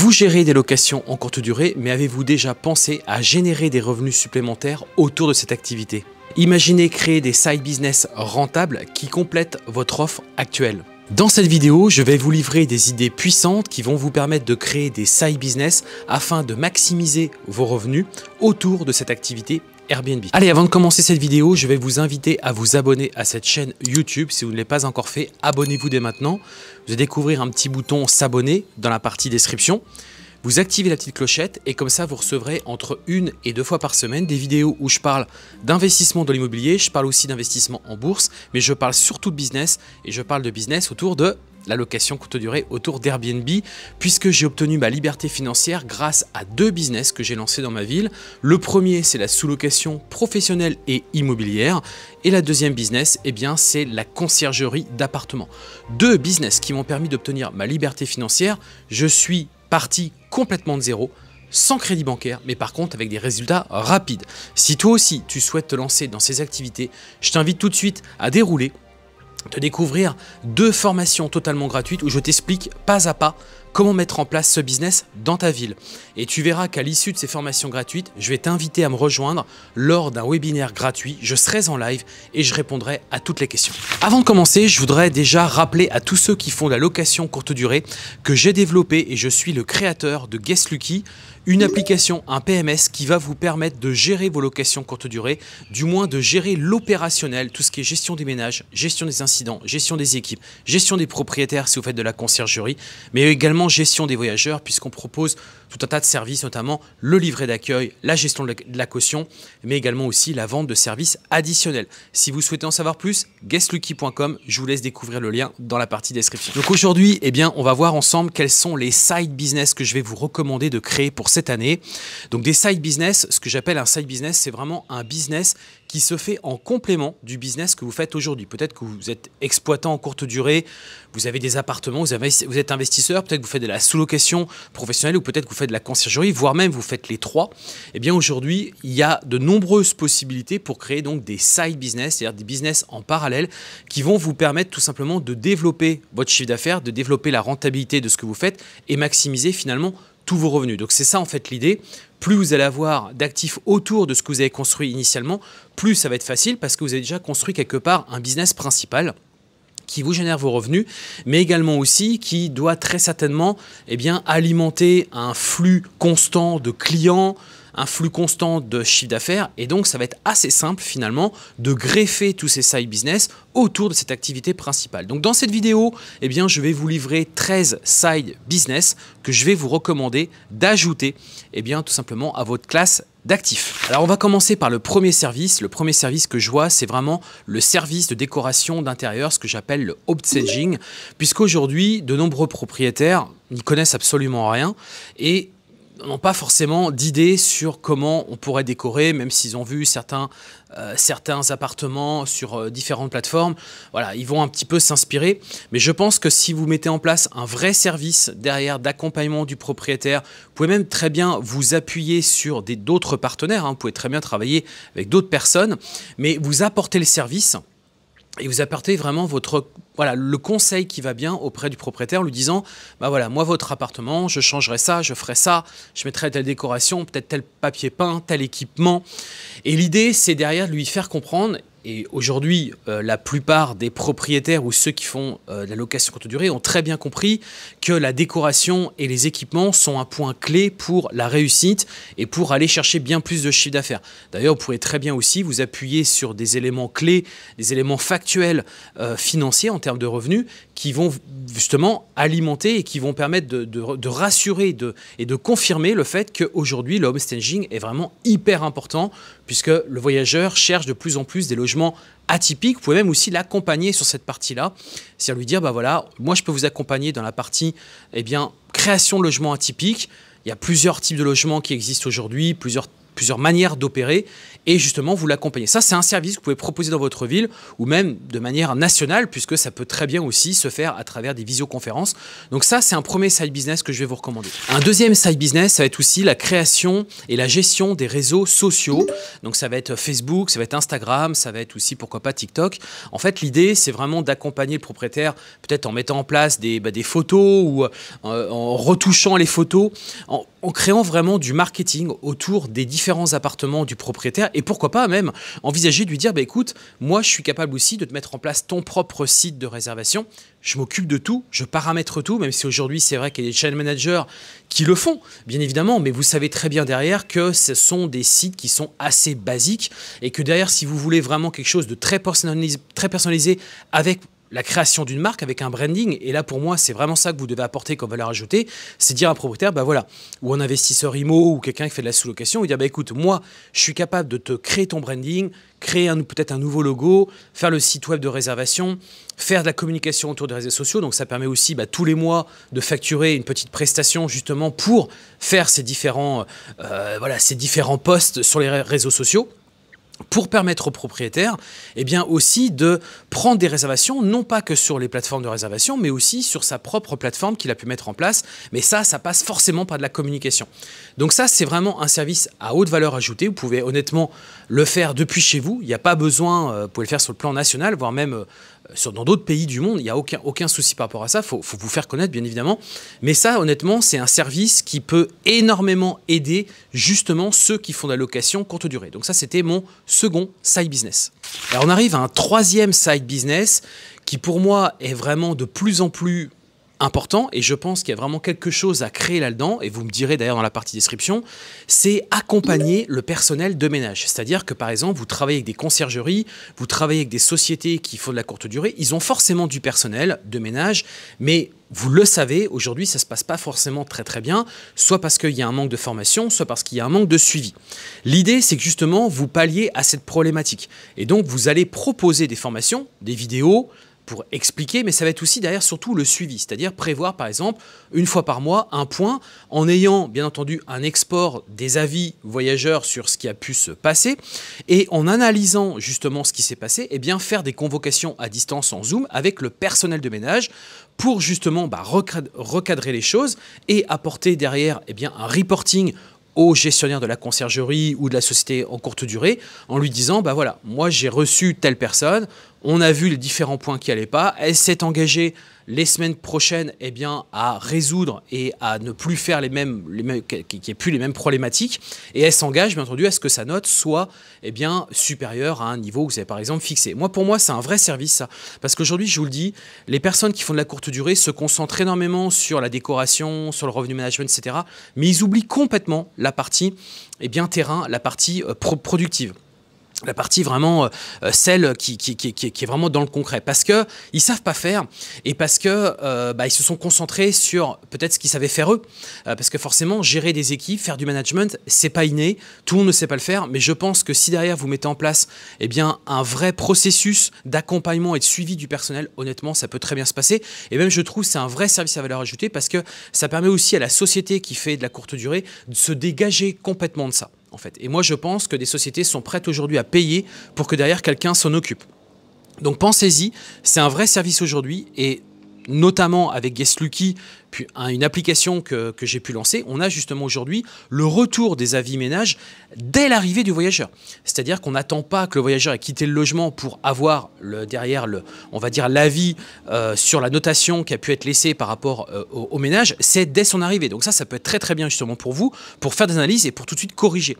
Vous gérez des locations en courte durée, mais avez-vous déjà pensé à générer des revenus supplémentaires autour de cette activité Imaginez créer des side business rentables qui complètent votre offre actuelle. Dans cette vidéo, je vais vous livrer des idées puissantes qui vont vous permettre de créer des side business afin de maximiser vos revenus autour de cette activité Airbnb. Allez, avant de commencer cette vidéo, je vais vous inviter à vous abonner à cette chaîne YouTube. Si vous ne l'avez pas encore fait, abonnez-vous dès maintenant. Vous allez découvrir un petit bouton s'abonner dans la partie description. Vous activez la petite clochette et comme ça vous recevrez entre une et deux fois par semaine des vidéos où je parle d'investissement dans l'immobilier, je parle aussi d'investissement en bourse, mais je parle surtout de business et je parle de business autour de la location courte durée autour d'Airbnb, puisque j'ai obtenu ma liberté financière grâce à deux business que j'ai lancé dans ma ville. Le premier, c'est la sous-location professionnelle et immobilière, et la deuxième business, eh bien, c'est la conciergerie d'appartements. Deux business qui m'ont permis d'obtenir ma liberté financière. Je suis parti complètement de zéro sans crédit bancaire, mais par contre avec des résultats rapides. Si toi aussi tu souhaites te lancer dans ces activités, je t'invite tout de suite à dérouler te découvrir deux formations totalement gratuites où je t'explique pas à pas comment mettre en place ce business dans ta ville. Et tu verras qu'à l'issue de ces formations gratuites, je vais t'inviter à me rejoindre lors d'un webinaire gratuit. Je serai en live et je répondrai à toutes les questions. Avant de commencer, je voudrais déjà rappeler à tous ceux qui font la location courte durée que j'ai développé et je suis le créateur de Guest Lucky une application, un PMS qui va vous permettre de gérer vos locations courte durée, du moins de gérer l'opérationnel, tout ce qui est gestion des ménages, gestion des incidents, gestion des équipes, gestion des propriétaires si vous faites de la conciergerie, mais également gestion des voyageurs puisqu'on propose tout un tas de services, notamment le livret d'accueil, la gestion de la caution, mais également aussi la vente de services additionnels. Si vous souhaitez en savoir plus, guestlucky.com, je vous laisse découvrir le lien dans la partie description. Donc aujourd'hui, eh bien, on va voir ensemble quels sont les side business que je vais vous recommander de créer pour cette année. Donc des side business, ce que j'appelle un side business, c'est vraiment un business qui se fait en complément du business que vous faites aujourd'hui. Peut-être que vous êtes exploitant en courte durée, vous avez des appartements, vous, avez, vous êtes investisseur, peut-être que vous faites de la sous-location professionnelle ou peut-être que vous faites de la conciergerie, voire même vous faites les trois, eh bien aujourd'hui, il y a de nombreuses possibilités pour créer donc des side business, c'est-à-dire des business en parallèle qui vont vous permettre tout simplement de développer votre chiffre d'affaires, de développer la rentabilité de ce que vous faites et maximiser finalement tous vos revenus. Donc c'est ça en fait l'idée. Plus vous allez avoir d'actifs autour de ce que vous avez construit initialement, plus ça va être facile parce que vous avez déjà construit quelque part un business principal qui vous génère vos revenus, mais également aussi qui doit très certainement eh bien, alimenter un flux constant de clients, un flux constant de chiffre d'affaires et donc ça va être assez simple finalement de greffer tous ces side business autour de cette activité principale. Donc dans cette vidéo, eh bien, je vais vous livrer 13 side business que je vais vous recommander d'ajouter eh bien, tout simplement à votre classe d'actifs. Alors on va commencer par le premier service. Le premier service que je vois, c'est vraiment le service de décoration d'intérieur, ce que j'appelle le obsedging, puisqu'aujourd'hui, de nombreux propriétaires n'y connaissent absolument rien et n'ont pas forcément d'idée sur comment on pourrait décorer, même s'ils ont vu certains, euh, certains appartements sur euh, différentes plateformes. Voilà, ils vont un petit peu s'inspirer. Mais je pense que si vous mettez en place un vrai service derrière d'accompagnement du propriétaire, vous pouvez même très bien vous appuyer sur d'autres partenaires. Hein. vous pouvez très bien travailler avec d'autres personnes, mais vous apportez le service et vous apportez vraiment votre voilà le conseil qui va bien auprès du propriétaire, lui disant bah voilà moi votre appartement, je changerai ça, je ferai ça, je mettrai telle décoration, peut-être tel papier peint, tel équipement. Et l'idée c'est derrière de lui faire comprendre et aujourd'hui, euh, la plupart des propriétaires ou ceux qui font euh, de la location courte durée ont très bien compris que la décoration et les équipements sont un point clé pour la réussite et pour aller chercher bien plus de chiffre d'affaires. D'ailleurs, vous pouvez très bien aussi vous appuyer sur des éléments clés, des éléments factuels euh, financiers en termes de revenus qui vont justement alimenter et qui vont permettre de, rassurer de, et de confirmer le fait qu'aujourd'hui, le homestaging est vraiment hyper important puisque le voyageur cherche de plus en plus des logements atypiques. Vous pouvez même aussi l'accompagner sur cette partie-là, c'est-à-dire lui dire, bah voilà, moi je peux vous accompagner dans la partie eh bien, création de logements atypiques. Il y a plusieurs types de logements qui existent aujourd'hui, plusieurs plusieurs manières d'opérer et justement vous l'accompagner. Ça, c'est un service que vous pouvez proposer dans votre ville ou même de manière nationale, puisque ça peut très bien aussi se faire à travers des visioconférences. Donc ça, c'est un premier side business que je vais vous recommander. Un deuxième side business, ça va être aussi la création et la gestion des réseaux sociaux. Donc ça va être Facebook, ça va être Instagram, ça va être aussi, pourquoi pas, TikTok. En fait, l'idée, c'est vraiment d'accompagner le propriétaire, peut-être en mettant en place des, bah, photos ou euh, en retouchant les photos, en, créant vraiment du marketing autour des différents appartements du propriétaire et pourquoi pas même envisager de lui dire, bah, écoute, moi je suis capable aussi de te mettre en place ton propre site de réservation, je m'occupe de tout, je paramètre tout, même si aujourd'hui c'est vrai qu'il y a des channel managers qui le font, bien évidemment, mais vous savez très bien derrière que ce sont des sites qui sont assez basiques et que derrière, si vous voulez vraiment quelque chose de très personnalisé, très personnalisé avec la création d'une marque avec un branding. Et là, pour moi, c'est vraiment ça que vous devez apporter comme valeur ajoutée. C'est dire à un propriétaire, bah voilà, ou un investisseur IMO ou quelqu'un qui fait de la sous-location, il dit, bah écoute, moi, je suis capable de te créer ton branding, créer peut-être un nouveau logo, faire le site web de réservation, faire de la communication autour des réseaux sociaux. Donc ça permet aussi bah, tous les mois de facturer une petite prestation justement pour faire ces différents, euh, euh, voilà, ces différents posts sur les réseaux sociaux pour permettre aux propriétaires eh bien aussi de prendre des réservations, non pas que sur les plateformes de réservation, mais aussi sur sa propre plateforme qu'il a pu mettre en place. Mais ça, ça passe forcément par de la communication. Donc ça, c'est vraiment un service à haute valeur ajoutée. Vous pouvez honnêtement le faire depuis chez vous. Il n'y a pas besoin, euh, vous pouvez le faire sur le plan national, voire même euh, euh, dans d'autres pays du monde, il n'y a aucun, aucun souci par rapport à ça. Il faut, faut, vous faire connaître, bien évidemment. Mais ça, honnêtement, c'est un service qui peut énormément aider justement ceux qui font de la location courte durée. Donc ça, c'était mon second side business. Alors on arrive à un troisième side business qui, pour moi, est vraiment de plus en plus important, et je pense qu'il y a vraiment quelque chose à créer là-dedans, et vous me direz d'ailleurs dans la partie description, c'est accompagner le personnel de ménage. C'est-à-dire que par exemple, vous travaillez avec des conciergeries, vous travaillez avec des sociétés qui font de la courte durée, ils ont forcément du personnel de ménage, mais vous le savez, aujourd'hui, ça ne se passe pas forcément très très bien, soit parce qu'il y a un manque de formation, soit parce qu'il y a un manque de suivi. L'idée, c'est que justement, vous palliez à cette problématique. Et donc, vous allez proposer des formations, des vidéos, pour expliquer, mais ça va être aussi derrière surtout le suivi, c'est-à-dire prévoir par exemple une fois par mois un point en ayant bien entendu un export des avis voyageurs sur ce qui a pu se passer et en analysant justement ce qui s'est passé, et eh bien faire des convocations à distance en Zoom avec le personnel de ménage pour justement bah, recadrer les choses et apporter derrière et eh bien, un reporting au gestionnaire de la conciergerie ou de la société en courte durée en lui disant bah voilà moi j'ai reçu telle personne on a vu les différents points qui n'allaient pas. Elle s'est engagée les semaines prochaines eh bien, à résoudre et à ne plus faire les mêmes, les mêmes qu'il n'y plus les mêmes problématiques. Et elle s'engage, bien entendu, à ce que sa note soit eh bien, supérieure à un niveau que vous avez par exemple fixé. Moi, pour moi, c'est un vrai service, ça. Parce qu'aujourd'hui, je vous le dis, les personnes qui font de la courte durée se concentrent énormément sur la décoration, sur le revenu management, etc. Mais ils oublient complètement la partie eh bien, terrain, la partie euh, productive la partie vraiment euh, euh, celle qui, qui, est vraiment dans le concret parce que ils savent pas faire et parce que euh, bah, ils se sont concentrés sur peut-être ce qu'ils savaient faire eux parce que forcément gérer des équipes faire du management c'est pas inné tout le monde ne sait pas le faire mais je pense que si derrière vous mettez en place eh bien un vrai processus d'accompagnement et de suivi du personnel honnêtement ça peut très bien se passer et même je trouve c'est un vrai service à valeur ajoutée parce que ça permet aussi à la société qui fait de la courte durée de se dégager complètement de ça en fait. Et moi, je pense que des sociétés sont prêtes aujourd'hui à payer pour que derrière quelqu'un s'en occupe. Donc pensez-y, c'est un vrai service aujourd'hui et notamment avec GuestLucky, puis une application que, j'ai pu lancer, on a justement aujourd'hui le retour des avis ménages dès l'arrivée du voyageur. C'est-à-dire qu'on n'attend pas que le voyageur ait quitté le logement pour avoir le, derrière, le, on va dire, l'avis euh, sur la notation qui a pu être laissée par rapport euh, au, au, ménage, c'est dès son arrivée. Donc ça, ça peut être très très bien justement pour vous, pour faire des analyses et pour tout de suite corriger.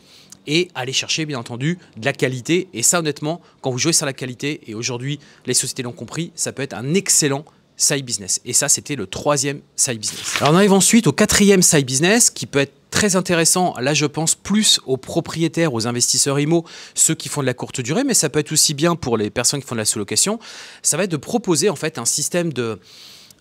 Et aller chercher, bien entendu, de la qualité. Et ça, honnêtement, quand vous jouez sur la qualité, et aujourd'hui, les sociétés l'ont compris, ça peut être un excellent side business. Et ça, c'était le troisième side business. Alors, on arrive ensuite au quatrième side business qui peut être très intéressant, là je pense plus aux propriétaires, aux investisseurs IMO, ceux qui font de la courte durée, mais ça peut être aussi bien pour les personnes qui font de la sous-location, ça va être de proposer en fait un système de,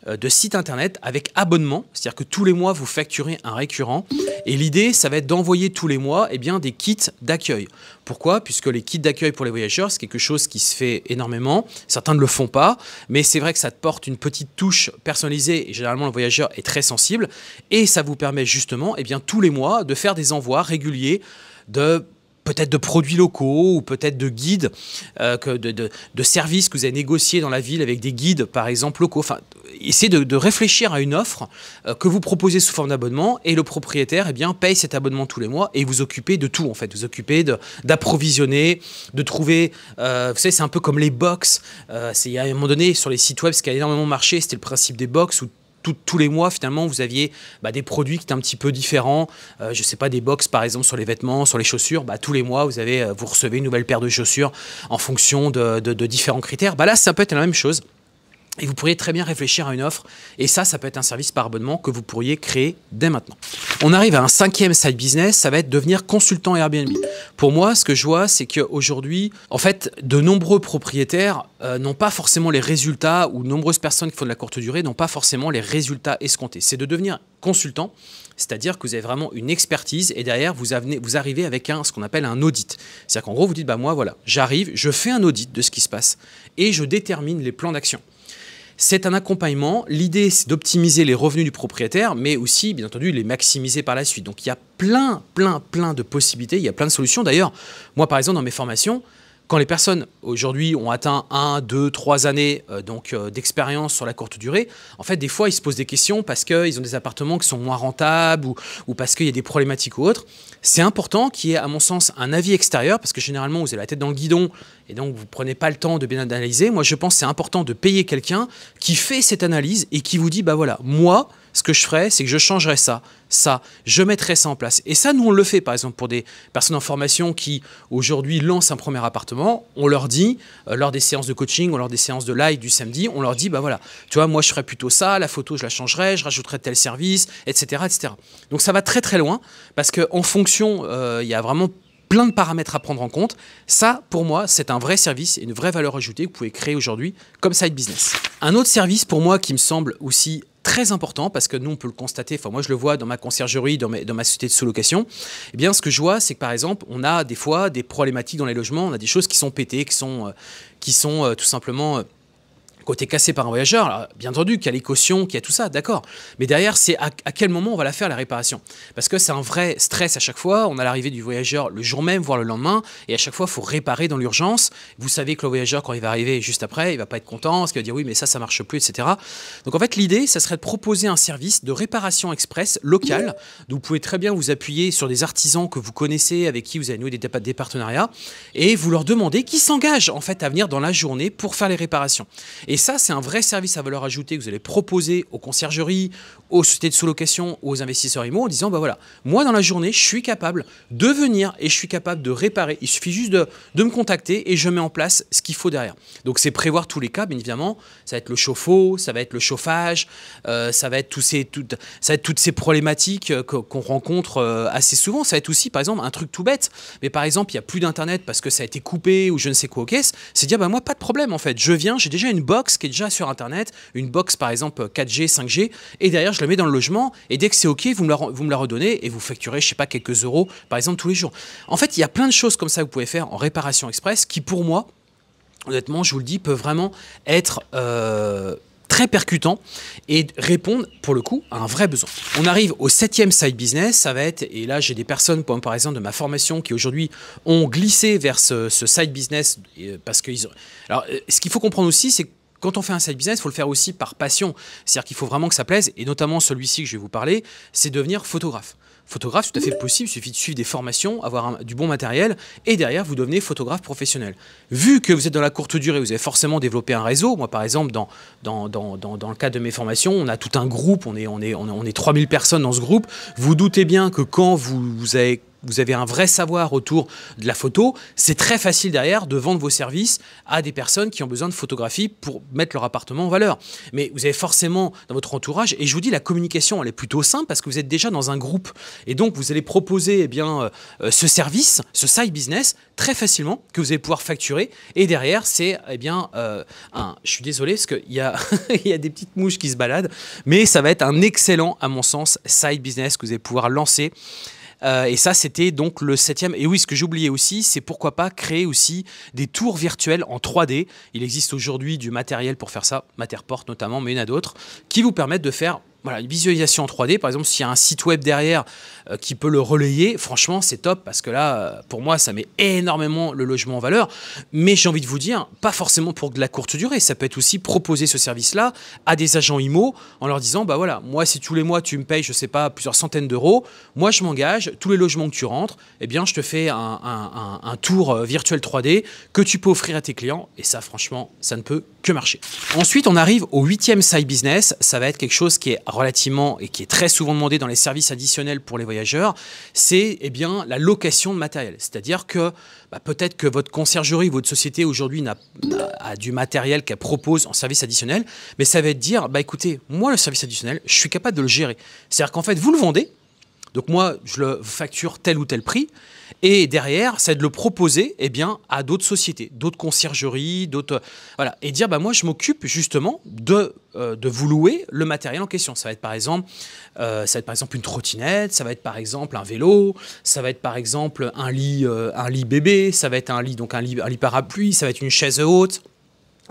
euh, de site internet avec abonnement, c'est-à-dire que tous les mois vous facturez un récurrent et l'idée ça va être d'envoyer tous les mois et eh bien, des kits d'accueil. Pourquoi Puisque les kits d'accueil pour les voyageurs c'est quelque chose qui se fait énormément, certains ne le font pas, mais c'est vrai que ça te porte une petite touche personnalisée et généralement le voyageur est très sensible et ça vous permet justement eh bien, tous les mois de faire des envois réguliers de peut-être de produits locaux ou peut-être de guides, euh, que de, services que vous avez négociés dans la ville avec des guides, par exemple, locaux. Enfin, essayez de, réfléchir à une offre euh, que vous proposez sous forme d'abonnement et le propriétaire eh bien, paye cet abonnement tous les mois et vous occupez de tout, en fait. Vous occupez d'approvisionner, de, trouver... Euh, vous savez, c'est un peu comme les box. Il y a un moment donné, sur les sites web, ce qui a énormément marché, c'était le principe des box où tous les mois, finalement, vous aviez bah, des produits qui étaient un petit peu différents. Euh, je ne sais pas, des box, par exemple, sur les vêtements, sur les chaussures. Bah, tous les mois, vous, avez, euh, vous recevez une nouvelle paire de chaussures en fonction de, différents critères. Bah, là, ça peut être la même chose. Et vous pourriez très bien réfléchir à une offre. Et ça, ça peut être un service par abonnement que vous pourriez créer dès maintenant. On arrive à un cinquième side business, ça va être devenir consultant Airbnb. Pour moi, ce que je vois, c'est qu'aujourd'hui, en fait, de nombreux propriétaires euh, n'ont pas forcément les résultats, ou nombreuses personnes qui font de la courte durée n'ont pas forcément les résultats escomptés. C'est de devenir consultant, c'est-à-dire que vous avez vraiment une expertise et derrière, vous, vous arrivez avec un, ce qu'on appelle un audit. C'est-à-dire qu'en gros, vous dites, bah moi, voilà, j'arrive, je fais un audit de ce qui se passe et je détermine les plans d'action. C'est un accompagnement. L'idée, c'est d'optimiser les revenus du propriétaire, mais aussi, bien entendu, les maximiser par la suite. Donc, il y a plein, plein, plein de possibilités, il y a plein de solutions. D'ailleurs, moi, par exemple, dans mes formations, quand les personnes aujourd'hui ont atteint 1, 2, 3 années euh, donc euh, d'expérience sur la courte durée, en fait, des fois, ils se posent des questions parce qu'ils ont des appartements qui sont moins rentables ou, ou parce qu'il y a des problématiques ou autres. C'est important qu'il y ait, à mon sens, un avis extérieur parce que généralement, vous avez la tête dans le guidon et donc, vous ne prenez pas le temps de bien analyser. Moi, je pense que c'est important de payer quelqu'un qui fait cette analyse et qui vous dit, bah voilà, moi, ce que je ferais, c'est que je changerais ça, ça, je mettrais ça en place. Et ça, nous, on le fait, par exemple, pour des personnes en formation qui, aujourd'hui, lancent un premier appartement, on leur dit, euh, lors des séances de coaching ou lors des séances de live du samedi, on leur dit, bah voilà, tu vois, moi, je ferais plutôt ça, la photo, je la changerais, je rajouterais tel service, etc., etc. Donc, ça va très, très loin, parce qu'en fonction, euh, il y a vraiment plein de paramètres à prendre en compte. Ça, pour moi, c'est un vrai service et une vraie valeur ajoutée que vous pouvez créer aujourd'hui comme side business. Un autre service pour moi qui me semble aussi très important parce que nous on peut le constater, enfin moi je le vois dans ma conciergerie, dans, ma société de sous-location, eh bien ce que je vois c'est que par exemple on a des fois des problématiques dans les logements, on a des choses qui sont pétées, qui sont, euh, qui sont euh, tout simplement... Euh, côté cassé par un voyageur, bien entendu, qu'il y a les cautions, qu'il y a tout ça, d'accord. Mais derrière, c'est à, quel moment on va la faire, la réparation Parce que c'est un vrai stress à chaque fois. On a l'arrivée du voyageur le jour même, voire le lendemain, et à chaque fois, il faut réparer dans l'urgence. Vous savez que le voyageur, quand il va arriver juste après, il va pas être content, parce qu'il va dire oui, mais ça, ça marche plus, etc. Donc en fait, l'idée, ça serait de proposer un service de réparation express local. vous pouvez très bien vous appuyer sur des artisans que vous connaissez, avec qui vous avez noué des, partenariats, et vous leur demandez qui s'engage en fait à venir dans la journée pour faire les réparations. Et ça, c'est un vrai service à valeur ajoutée que vous allez proposer aux conciergeries, aux sociétés de sous-location, aux investisseurs immobiliers, en disant, bah voilà, moi dans la journée, je suis capable de venir et je suis capable de réparer. Il suffit juste de, me contacter et je mets en place ce qu'il faut derrière. Donc c'est prévoir tous les cas, bien évidemment. Ça va être le chauffe-eau, ça va être le chauffage, euh, ça, va être tous ça toutes ces problématiques euh, qu'on rencontre euh, assez souvent. Ça va être aussi, par exemple, un truc tout bête. Mais par exemple, il n'y a plus d'Internet parce que ça a été coupé ou je ne sais quoi aux caisses. C'est dire, bah moi, pas de problème en fait. Je viens, j'ai déjà une bonne qui est déjà sur Internet, une box par exemple 4G, 5G, et derrière je la mets dans le logement, et dès que c'est OK, vous me, la, vous me la redonnez et vous facturez, je sais pas, quelques euros par exemple tous les jours. En fait, il y a plein de choses comme ça que vous pouvez faire en réparation express qui pour moi, honnêtement, je vous le dis, peut vraiment être... Euh, très percutant et répondre pour le coup à un vrai besoin. On arrive au septième side business, ça va être, et là j'ai des personnes par exemple de ma formation qui aujourd'hui ont glissé vers ce, ce side business euh, parce qu'ils ont... Alors euh, ce qu'il faut comprendre aussi c'est que quand on fait un side business, il faut le faire aussi par passion. C'est-à-dire qu'il faut vraiment que ça plaise, et notamment celui-ci que je vais vous parler, c'est devenir photographe. Photographe, c'est tout à fait possible, il suffit de suivre des formations, avoir du bon matériel, et derrière, vous devenez photographe professionnel. Vu que vous êtes dans la courte durée, vous avez forcément développé un réseau. Moi, par exemple, dans, dans, le cadre de mes formations, on a tout un groupe, on est, on est, on est, 3000 personnes dans ce groupe. Vous doutez bien que quand vous, vous avez vous avez un vrai savoir autour de la photo, c'est très facile derrière de vendre vos services à des personnes qui ont besoin de photographie pour mettre leur appartement en valeur. Mais vous avez forcément dans votre entourage, et je vous dis, la communication, elle est plutôt simple parce que vous êtes déjà dans un groupe. Et donc, vous allez proposer eh bien, euh, euh, ce service, ce side business, très facilement, que vous allez pouvoir facturer. Et derrière, c'est, eh bien, euh, un, je suis désolé parce qu'il y, a, y a des petites mouches qui se baladent, mais ça va être un excellent, à mon sens, side business que vous allez pouvoir lancer euh, et ça, c'était donc le septième. Et oui, ce que j'oubliais aussi, c'est pourquoi pas créer aussi des tours virtuelles en 3D. Il existe aujourd'hui du matériel pour faire ça, Matterport notamment, mais il y en a d'autres, qui vous permettent de faire voilà, une visualisation en 3D, par exemple, s'il y a un site web derrière euh, qui peut le relayer, franchement, c'est top parce que là, euh, pour moi, ça met énormément le logement en valeur. Mais j'ai envie de vous dire, pas forcément pour de la courte durée. Ça peut être aussi proposer ce service-là à des agents IMO en leur disant, bah voilà, moi, si tous les mois tu me payes, je sais pas, plusieurs centaines d'euros, moi, je m'engage, tous les logements que tu rentres, eh bien, je te fais un, un, un tour euh, virtuel 3D que tu peux offrir à tes clients. Et ça, franchement, ça ne peut que marcher. Ensuite, on arrive au huitième side business. Ça va être quelque chose qui est relativement et qui est très souvent demandé dans les services additionnels pour les voyageurs, c'est eh bien la location de matériel. C'est-à-dire que bah, peut-être que votre conciergerie, votre société aujourd'hui n'a du matériel qu'elle propose en service additionnel, mais ça va être dire bah écoutez, moi le service additionnel, je suis capable de le gérer. C'est-à-dire qu'en fait, vous le vendez, donc moi, je le facture tel ou tel prix. Et derrière, c'est de le proposer eh bien, à d'autres sociétés, d'autres conciergeries, d'autres. Voilà. Et dire, bah, moi, je m'occupe justement de, euh, vous louer le matériel en question. Ça va être par exemple, euh, ça va être par exemple une trottinette, ça va être par exemple un vélo, ça va être par exemple un lit, euh, un lit bébé, ça va être un lit, donc un lit, un lit parapluie, ça va être une chaise haute.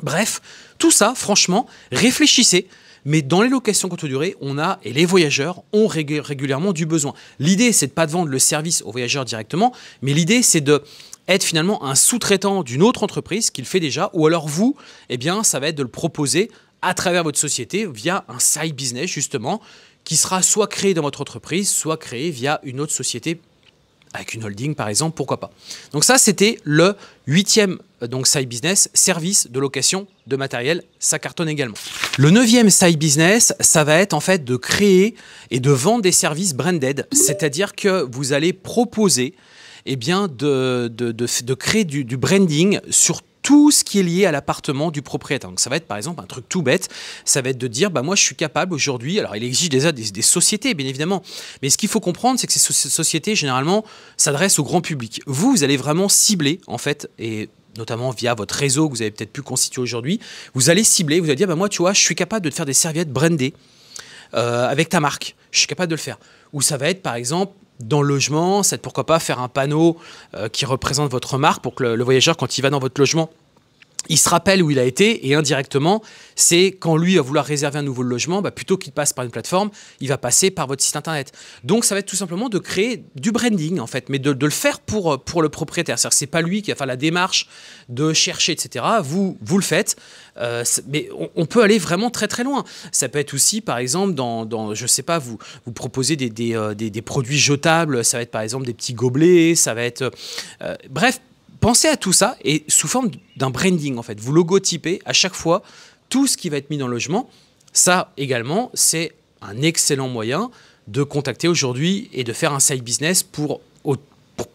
Bref, tout ça, franchement, réfléchissez. Mais dans les locations courte durée, on a, et les voyageurs ont régulièrement du besoin. L'idée, c'est de pas de vendre le service aux voyageurs directement, mais l'idée, c'est de être finalement un sous-traitant d'une autre entreprise qu'il fait déjà, ou alors vous, eh bien, ça va être de le proposer à travers votre société via un side business justement, qui sera soit créé dans votre entreprise, soit créé via une autre société avec une holding, par exemple, pourquoi pas. Donc ça, c'était le huitième euh, donc side business, service de location de matériel, ça cartonne également. Le neuvième side business, ça va être en fait de créer et de vendre des services branded, c'est-à-dire que vous allez proposer et eh bien, de, de, créer du, du branding sur tout ce qui est lié à l'appartement du propriétaire. Donc ça va être par exemple un truc tout bête, ça va être de dire bah moi je suis capable aujourd'hui, alors il exige déjà des, des, sociétés bien évidemment, mais ce qu'il faut comprendre c'est que ces sociétés généralement s'adressent au grand public. Vous, vous allez vraiment cibler en fait et notamment via votre réseau que vous avez peut-être pu constituer aujourd'hui, vous allez cibler, vous allez dire, bah moi, tu vois, je suis capable de faire des serviettes brandées euh, avec ta marque, je suis capable de le faire. Ou ça va être, par exemple, dans le logement, c'est pourquoi pas faire un panneau euh, qui représente votre marque pour que le, le voyageur, quand il va dans votre logement, il se rappelle où il a été et indirectement, c'est quand lui va vouloir réserver un nouveau logement, bah, plutôt qu'il passe par une plateforme, il va passer par votre site internet. Donc ça va être tout simplement de créer du branding en fait, mais de, le faire pour, pour le propriétaire. C'est-à-dire que c'est pas lui qui va faire la démarche de chercher, etc. Vous, vous le faites, euh, mais on, peut aller vraiment très très loin. Ça peut être aussi par exemple dans, dans je sais pas, vous, vous proposez des, euh, produits jetables, ça va être par exemple des petits gobelets, ça va être... Euh, bref, pensez à tout ça et sous forme d'un branding en fait. Vous logotypez à chaque fois tout ce qui va être mis dans le logement. Ça également, c'est un excellent moyen de contacter aujourd'hui et de faire un side business pour, pour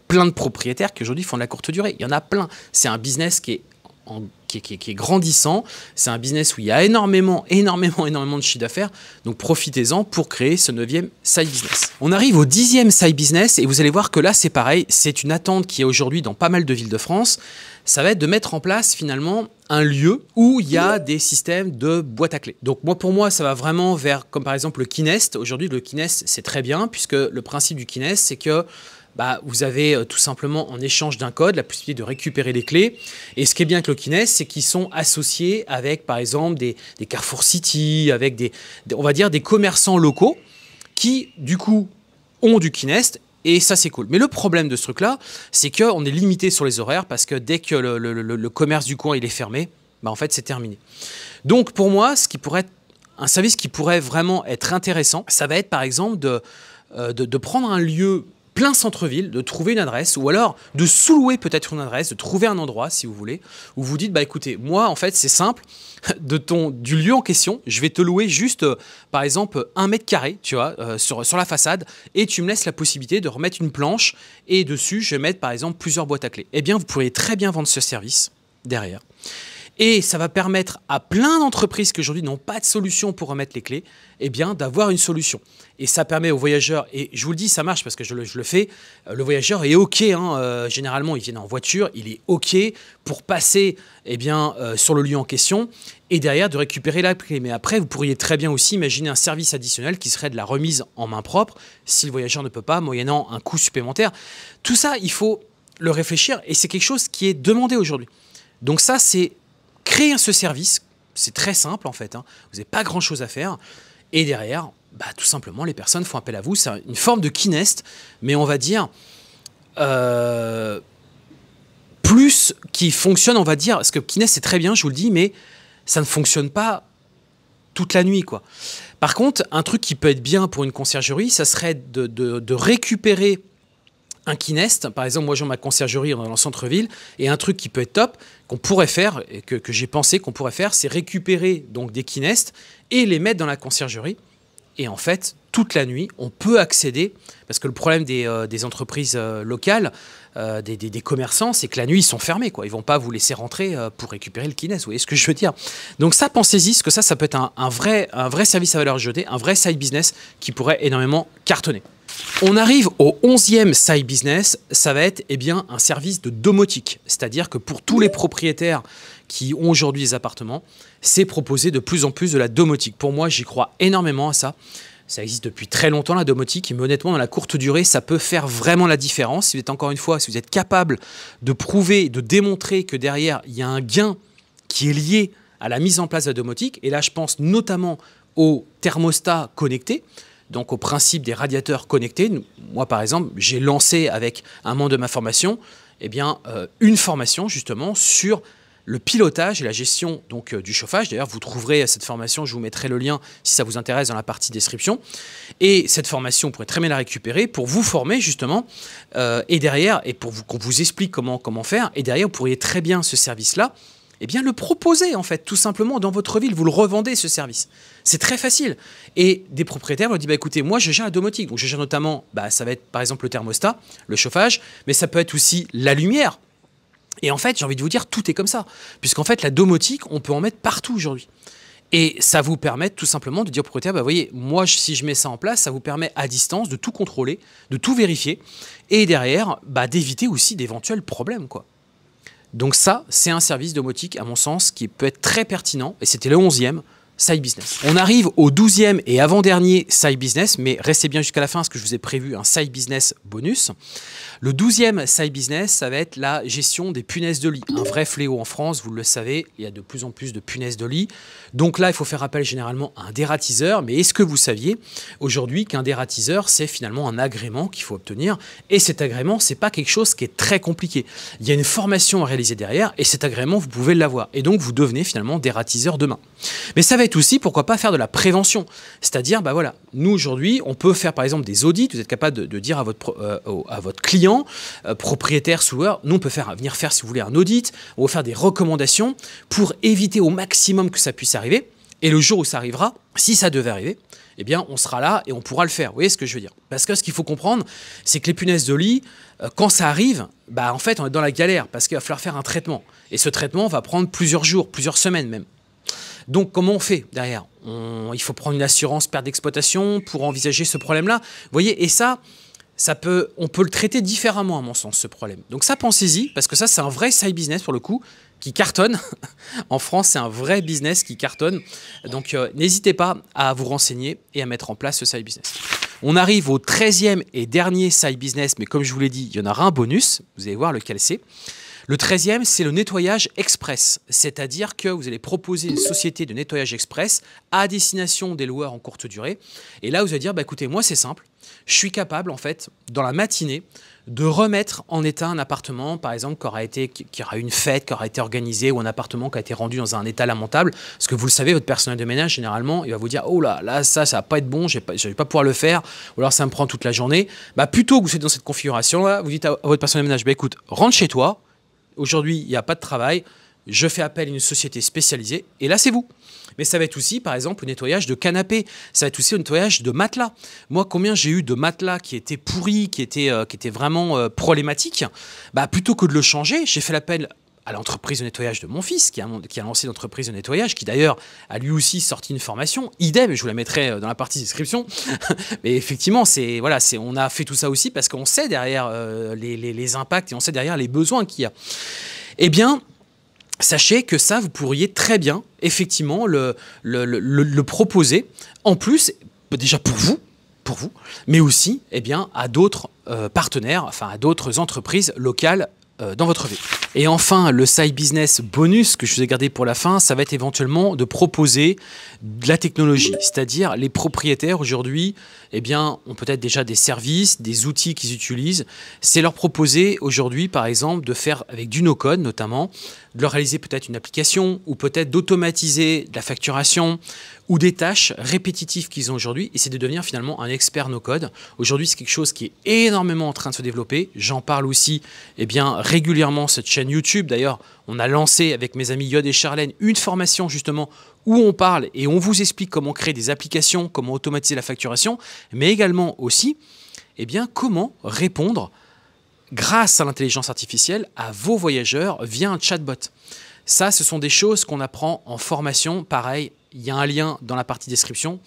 plein de propriétaires qui aujourd'hui font de la courte durée. Il y en a plein. C'est un business qui est en qui est, grandissant. C'est un business où il y a énormément, énormément, énormément de chiffre d'affaires. Donc profitez-en pour créer ce neuvième side business. On arrive au dixième side business et vous allez voir que là, c'est pareil. C'est une attente qui est aujourd'hui dans pas mal de villes de France. Ça va être de mettre en place finalement un lieu où il y a des systèmes de boîte à clés. Donc moi pour moi ça va vraiment vers comme par exemple le Kinest. Aujourd'hui le Kinest c'est très bien puisque le principe du Kinest c'est que bah, vous avez euh, tout simplement en échange d'un code la possibilité de récupérer les clés. Et ce qui est bien avec kinest, c'est qu'ils sont associés avec par exemple des, Carrefour City, avec des, on va dire des commerçants locaux qui du coup ont du Kinest et ça, c'est cool. Mais le problème de ce truc-là, c'est qu'on est limité sur les horaires parce que dès que le, commerce du coin il est fermé, bah, en fait, c'est terminé. Donc, pour moi, ce qui pourrait être un service qui pourrait vraiment être intéressant, ça va être par exemple de, euh, de, de prendre un lieu plein centre-ville, de trouver une adresse, ou alors de sous-louer peut-être une adresse, de trouver un endroit, si vous voulez, où vous dites, bah écoutez, moi, en fait, c'est simple, de ton, du lieu en question, je vais te louer juste, euh, par exemple, un mètre carré, tu vois, euh, sur, sur la façade, et tu me laisses la possibilité de remettre une planche, et dessus, je vais mettre, par exemple, plusieurs boîtes à clés. Eh bien, vous pourriez très bien vendre ce service derrière. Et ça va permettre à plein d'entreprises qui aujourd'hui n'ont pas de solution pour remettre les clés, eh bien, d'avoir une solution. Et ça permet aux voyageurs, et je vous le dis, ça marche parce que je le, fais, euh, le voyageur est OK. Hein, euh, généralement, il vient en voiture, il est OK pour passer eh bien, euh, sur le lieu en question et derrière de récupérer la clé. Mais après, vous pourriez très bien aussi imaginer un service additionnel qui serait de la remise en main propre si le voyageur ne peut pas, moyennant un coût supplémentaire. Tout ça, il faut le réfléchir et c'est quelque chose qui est demandé aujourd'hui. Donc ça, c'est Créer ce service, c'est très simple en fait, hein. vous n'avez pas grand-chose à faire, et derrière, bah, tout simplement, les personnes font appel à vous, c'est une forme de kinest, mais on va dire... Euh, plus qui fonctionne, on va dire, parce que Kinest c'est très bien, je vous le dis, mais ça ne fonctionne pas toute la nuit, quoi. Par contre, un truc qui peut être bien pour une conciergerie, ça serait de, récupérer un Kinest. Par exemple, moi, j'ai ma conciergerie dans le centre-ville, et un truc qui peut être top, qu'on pourrait faire, et que, j'ai pensé qu'on pourrait faire, c'est récupérer donc des kinestes et les mettre dans la conciergerie. Et en fait, toute la nuit, on peut accéder, parce que le problème des, euh, entreprises euh, locales, euh, des, commerçants, c'est que la nuit, ils sont fermés. Quoi. Ils vont pas vous laisser rentrer euh, pour récupérer le kinés. Vous voyez ce que je veux dire Donc ça, pensez-y, ce que ça, ça peut être un, vrai, vrai service à valeur ajoutée, un vrai side business qui pourrait énormément cartonner. On arrive au onzième side business, ça va être eh bien, un service de domotique, c'est-à-dire que pour tous les propriétaires qui ont aujourd'hui des appartements, c'est proposé de plus en plus de la domotique. Pour moi, j'y crois énormément à ça ça existe depuis très longtemps la domotique, mais honnêtement, dans la courte durée, ça peut faire vraiment la différence. Si vous êtes encore une fois, si vous êtes capable de prouver, de démontrer que derrière, il y a un gain qui est lié à la mise en place de la domotique, et là, je pense notamment aux thermostats connectés, donc au principe des radiateurs connectés. Moi, par exemple, j'ai lancé avec un membre de ma formation eh bien, euh, une formation justement sur le pilotage et la gestion donc, euh, du chauffage. D'ailleurs, vous trouverez cette formation, je vous mettrai le lien si ça vous intéresse dans la partie description. Et cette formation, vous pourrez très bien la récupérer pour vous former justement, euh, et derrière, et pour qu'on vous explique comment, comment faire, et derrière, vous pourriez très bien ce service-là, eh bien le proposer en fait, tout simplement dans votre ville, vous le revendez ce service. C'est très facile. Et des propriétaires vont dit bah, écoutez, moi je gère la domotique, donc je gère notamment, bah, ça va être par exemple le thermostat, le chauffage, mais ça peut être aussi la lumière et en fait, j'ai envie de vous dire, tout est comme ça. Puisqu'en fait, la domotique, on peut en mettre partout aujourd'hui. Et ça vous permet tout simplement de dire au ah bah, vous voyez, moi, si je mets ça en place, ça vous permet à distance de tout contrôler, de tout vérifier, et derrière, bah, d'éviter aussi d'éventuels problèmes. quoi. Donc ça, c'est un service domotique, à mon sens, qui peut être très pertinent, et c'était le 11e, side business. On arrive au 12e et avant-dernier side business, mais restez bien jusqu'à la fin parce que je vous ai prévu un side business bonus. Le 12e side business, ça va être la gestion des punaises de lit. Un vrai fléau en France, vous le savez, il y a de plus en plus de punaises de lit. Donc là, il faut faire appel généralement à un dératiseur, mais est-ce que vous saviez aujourd'hui qu'un dératiseur, c'est finalement un agrément qu'il faut obtenir et cet agrément, ce n'est pas quelque chose qui est très compliqué. Il y a une formation à réaliser derrière et cet agrément, vous pouvez l'avoir et donc vous devenez finalement dératiseur demain. Mais ça va et aussi, pourquoi pas, faire de la prévention. C'est-à-dire, bah voilà, nous aujourd'hui, on peut faire par exemple des audits. Vous êtes capable de, dire à votre, euh, à votre client, euh, propriétaire, soueur, nous on peut faire, venir faire, si vous voulez, un audit, on va faire des recommandations pour éviter au maximum que ça puisse arriver. Et le jour où ça arrivera, si ça devait arriver, eh bien, on sera là et on pourra le faire. Vous voyez ce que je veux dire Parce que ce qu'il faut comprendre, c'est que les punaises de lit, euh, quand ça arrive, bah, en fait, on est dans la galère parce qu'il va falloir faire un traitement. Et ce traitement va prendre plusieurs jours, plusieurs semaines même. Donc comment on fait derrière Il faut prendre une assurance perte d'exploitation pour envisager ce problème-là. Vous voyez, et ça, ça peut, on peut le traiter différemment à mon sens, ce problème. Donc ça, pensez-y, parce que ça, c'est un vrai side business pour le coup, qui cartonne. en France, c'est un vrai business qui cartonne. Donc euh, n'hésitez pas à vous renseigner et à mettre en place ce side business. On arrive au 13e et dernier side business, mais comme je vous l'ai dit, il y en a un bonus, vous allez voir lequel c'est. Le 13 c'est le nettoyage express, c'est-à-dire que vous allez proposer une société de nettoyage express à destination des loueurs en courte durée. Et là, vous allez dire, bah, écoutez, moi c'est simple, je suis capable en fait, dans la matinée, de remettre en état un appartement, par exemple, qui aura, été, qui aura une fête, qui aura été organisée, ou un appartement qui a été rendu dans un état lamentable. Parce que vous le savez, votre personnel de ménage, généralement, il va vous dire Oh là, là, ça, ça va pas être bon, je ne vais pas pouvoir le faire, ou alors ça me prend toute la journée. Bah, plutôt que vous êtes dans cette configuration-là, vous dites à votre personnel de ménage bah, Écoute, rentre chez toi, aujourd'hui, il n'y a pas de travail, je fais appel à une société spécialisée, et là, c'est vous. Mais ça va être aussi, par exemple, le nettoyage de canapés. Ça va être aussi le nettoyage de matelas. Moi, combien j'ai eu de matelas qui étaient pourris, qui étaient, euh, qui vraiment euh, problématiques bah, Plutôt que de le changer, j'ai fait l'appel à l'entreprise de nettoyage de mon fils, qui a, lancé l'entreprise de nettoyage, qui d'ailleurs a lui aussi sorti une formation, idem, je vous la mettrai euh, dans la partie description. Mais effectivement, c'est voilà, c'est on a fait tout ça aussi parce qu'on sait derrière euh, les, impacts et on sait derrière les besoins qu'il y a. Eh bien, sachez que ça, vous pourriez très bien, effectivement, le, le, proposer. En plus, déjà pour vous, pour vous, mais aussi et eh bien, à d'autres euh, partenaires, enfin à d'autres entreprises locales euh, dans votre vie. Et enfin, le side business bonus que je vous ai gardé pour la fin, ça va être éventuellement de proposer de la technologie. C'est-à-dire, les propriétaires aujourd'hui, eh bien, ont peut-être déjà des services, des outils qu'ils utilisent. C'est leur proposer aujourd'hui, par exemple, de faire avec du no-code notamment, de leur réaliser peut-être une application ou peut-être d'automatiser la facturation ou des tâches répétitives qu'ils ont aujourd'hui, et c'est de devenir finalement un expert no-code. Aujourd'hui, c'est quelque chose qui est énormément en train de se développer. J'en parle aussi régulièrement eh bien, régulièrement cette chaîne YouTube. D'ailleurs, on a lancé avec mes amis Yod et Charlène une formation justement où on parle et on vous explique comment créer des applications, comment automatiser la facturation, mais également aussi eh bien, comment répondre grâce à l'intelligence artificielle à vos voyageurs via un chatbot. Ça, ce sont des choses qu'on apprend en formation, pareil, il y a un lien dans la partie description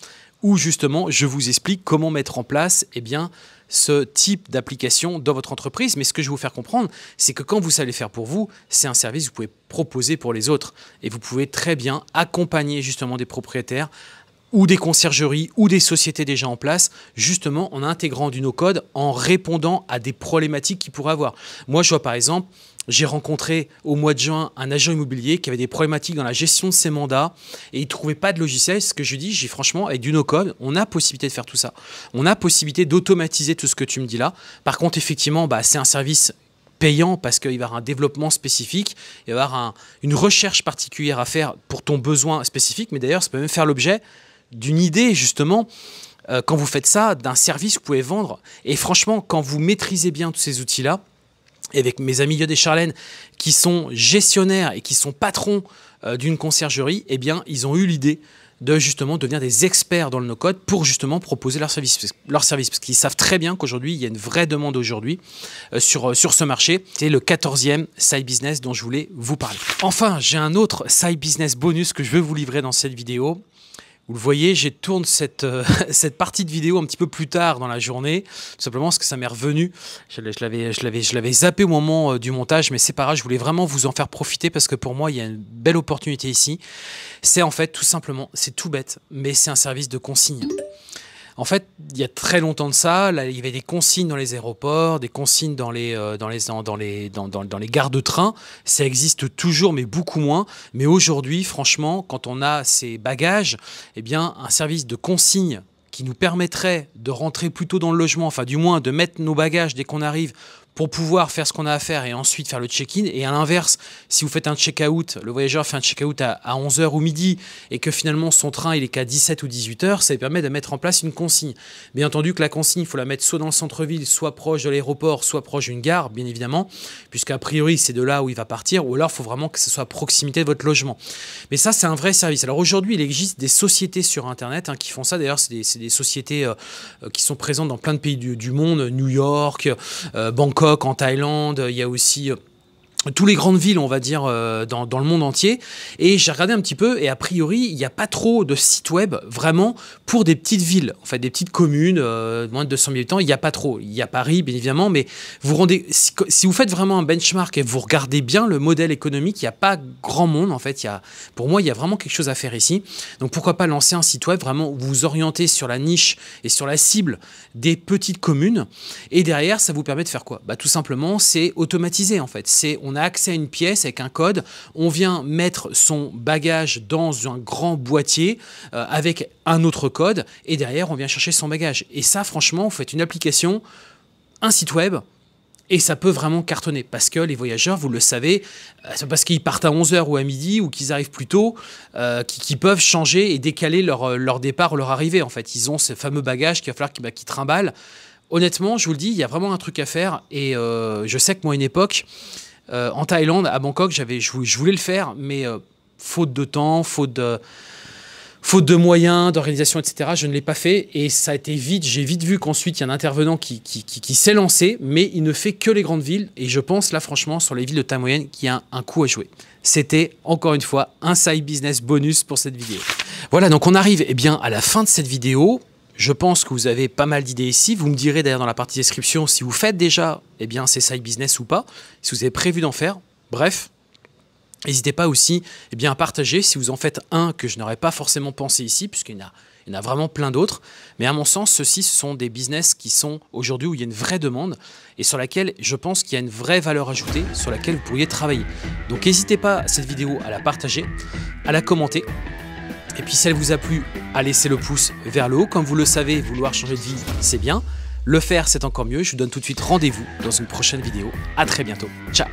où justement je vous explique comment mettre en place eh bien, ce type d'application dans votre entreprise. Mais ce que je veux vous faire comprendre, c'est que quand vous savez faire pour vous, c'est un service que vous pouvez proposer pour les autres. Et vous pouvez très bien accompagner justement des propriétaires ou des conciergeries ou des sociétés déjà en place, justement en intégrant du no-code, en répondant à des problématiques qu'ils pourraient avoir. Moi, je vois par exemple j'ai rencontré au mois de juin un agent immobilier qui avait des problématiques dans la gestion de ses mandats et il ne trouvait pas de logiciel. Ce que je lui dis, j'ai franchement, avec du no-code, on a possibilité de faire tout ça. On a possibilité d'automatiser tout ce que tu me dis là. Par contre, effectivement, bah, c'est un service payant parce qu'il va y avoir un développement spécifique, il va y avoir une recherche particulière à faire pour ton besoin spécifique, mais d'ailleurs, ça peut même faire l'objet d'une idée, justement, euh, quand vous faites ça, d'un service que vous pouvez vendre. Et franchement, quand vous maîtrisez bien tous ces outils-là, et avec mes amis Yod et Charlène, qui sont gestionnaires et qui sont patrons euh, d'une conciergerie, eh bien, ils ont eu l'idée de justement devenir des experts dans le no-code pour justement proposer services. Leur service, parce qu'ils savent très bien qu'aujourd'hui, il y a une vraie demande aujourd'hui euh, sur, euh, sur ce marché. C'est le 14e side business dont je voulais vous parler. Enfin, j'ai un autre side business bonus que je veux vous livrer dans cette vidéo. Vous le voyez, j'ai tourné cette, euh, cette partie de vidéo un petit peu plus tard dans la journée, tout simplement parce que ça m'est revenu. Je, je l'avais zappé au moment euh, du montage, mais c'est pas grave, je voulais vraiment vous en faire profiter parce que pour moi, il y a une belle opportunité ici. C'est en fait tout simplement, c'est tout bête, mais c'est un service de consigne. En fait, il y a très longtemps de ça, il y avait des consignes dans les aéroports, des consignes dans les, euh, dans les, dans, les, dans, les gares de train. Ça existe toujours, mais beaucoup moins. Mais aujourd'hui, franchement, quand on a ces bagages, eh bien, un service de consigne qui nous permettrait de rentrer plutôt dans le logement, enfin du moins de mettre nos bagages dès qu'on arrive pour pouvoir faire ce qu'on a à faire et ensuite faire le check-in. Et à l'inverse, si vous faites un check-out, le voyageur fait un check-out à, 11h ou midi et que finalement son train il est qu'à 17 ou 18h, ça lui permet de mettre en place une consigne. Bien entendu que la consigne, il faut la mettre soit dans le centre-ville, soit proche de l'aéroport, soit proche d'une gare, bien évidemment, puisqu'a priori c'est de là où il va partir, ou alors il faut vraiment que ce soit à proximité de votre logement. Mais ça, c'est un vrai service. Alors aujourd'hui, il existe des sociétés sur Internet hein, qui font ça. D'ailleurs, c'est des, sociétés euh, euh, qui sont présentes dans plein de pays du, monde, New York, euh, Bangkok, en Thaïlande, il y a aussi euh, tous les grandes villes, on va dire, euh, dans, le monde entier. Et j'ai regardé un petit peu, et a priori, il n'y a pas trop de sites web vraiment pour des petites villes, en fait, des petites communes, euh, moins de 200 000 habitants, il n'y a pas trop. Il y a Paris, bien évidemment, mais vous rendez, si, vous faites vraiment un benchmark et vous regardez bien le modèle économique, il n'y a pas grand monde, en fait. Il y a, pour moi, il y a vraiment quelque chose à faire ici. Donc pourquoi pas lancer un site web, vraiment vous orienter sur la niche et sur la cible des petites communes. Et derrière, ça vous permet de faire quoi bah, Tout simplement, c'est automatiser, en fait. C'est, a accès à une pièce avec un code, on vient mettre son bagage dans un grand boîtier euh, avec un autre code, et derrière, on vient chercher son bagage. Et ça, franchement, vous faites une application, un site web, et ça peut vraiment cartonner parce que les voyageurs, vous le savez, euh, c'est parce qu'ils partent à 11h ou à midi ou qu'ils arrivent plus tôt, euh, qui, peuvent changer et décaler leur, départ ou leur arrivée. En fait, ils ont ce fameux bagage qu'il va falloir qu'ils bah, Honnêtement, je vous le dis, il y a vraiment un truc à faire. Et je sais que moi, une époque, euh, en Thaïlande, à Bangkok, j'avais, je, voulais le faire, mais euh, faute de temps, faute de, faute de moyens, d'organisation, etc., je ne l'ai pas fait. Et ça a été vite, j'ai vite vu qu'ensuite, il y a un intervenant qui, qui, s'est lancé, mais il ne fait que les grandes villes. Et je pense, là, franchement, sur les villes de taille moyenne, qu'il y a un, un coup à jouer. C'était, encore une fois, un side business bonus pour cette vidéo. Voilà, donc on arrive eh bien, à la fin de cette vidéo. Je pense que vous avez pas mal d'idées ici. Vous me direz d'ailleurs dans la partie description si vous faites déjà eh bien, ces side business ou pas, si vous avez prévu d'en faire. Bref, n'hésitez pas aussi eh bien, à partager si vous en faites un que je n'aurais pas forcément pensé ici, puisqu'il y en a il a vraiment plein d'autres. Mais à mon sens, ceux-ci, sont des business qui sont aujourd'hui où il y a une vraie demande et sur laquelle je pense qu'il y a une vraie valeur ajoutée sur laquelle vous pourriez travailler. Donc n'hésitez pas à cette vidéo à la partager, à la commenter et puis si elle vous a plu, à laisser le pouce vers le haut. Comme vous le savez, vouloir changer de vie, c'est bien. Le faire, c'est encore mieux. Je vous donne tout de suite rendez-vous dans une prochaine vidéo. À très bientôt. Ciao